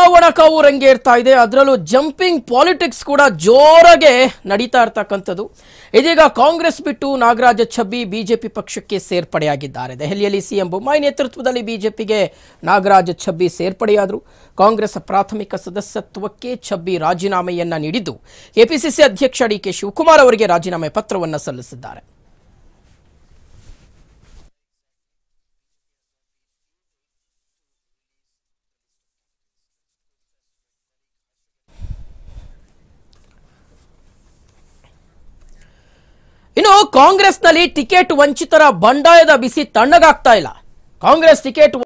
ಚುನಾವಣಾ ಕಾವು ರಂಗೇರ್ತಾ ಇದೆ ಅದರಲ್ಲೂ ಜಂಪಿಂಗ್ ಪಾಲಿಟಿಕ್ಸ್ ಕೂಡ ಜೋರಾಗೆ ನಡೀತಾ ಇರ್ತಕ್ಕಂಥದ್ದು ಇದೀಗ ಕಾಂಗ್ರೆಸ್ ಬಿಟ್ಟು ನಾಗರಾಜ ಛಬ್ಬಿ ಬಿಜೆಪಿ ಪಕ್ಷಕ್ಕೆ ಸೇರ್ಪಡೆಯಾಗಿದ್ದಾರೆ ದೆಹಲಿಯಲ್ಲಿ ಸಿಎಂ ಬೊಮ್ಮಾಯಿ ನೇತೃತ್ವದಲ್ಲಿ ಬಿಜೆಪಿಗೆ ನಾಗರಾಜ ಛಬ್ಬಿ ಸೇರ್ಪಡೆಯಾದರು ಕಾಂಗ್ರೆಸ್ ಪ್ರಾಥಮಿಕ ಸದಸ್ಯತ್ವಕ್ಕೆ ಛಬ್ಬಿ ರಾಜೀನಾಮೆಯನ್ನ ನೀಡಿದ್ದು ಕೆಪಿಸಿಸಿ ಅಧ್ಯಕ್ಷ ಡಿ ಶಿವಕುಮಾರ್ ಅವರಿಗೆ ರಾಜೀನಾಮೆ ಪತ್ರವನ್ನು ಸಲ್ಲಿಸಿದ್ದಾರೆ ಕಾಂಗ್ರೆಸ್ನಲ್ಲಿ ಟಿಕೆಟ್ ವಂಚಿತರ ಬಂಡಾಯದ ಬಿಸಿ ತಣ್ಣಗಾಗ್ತಾ ಇಲ್ಲ ಕಾಂಗ್ರೆಸ್ ಟಿಕೆಟ್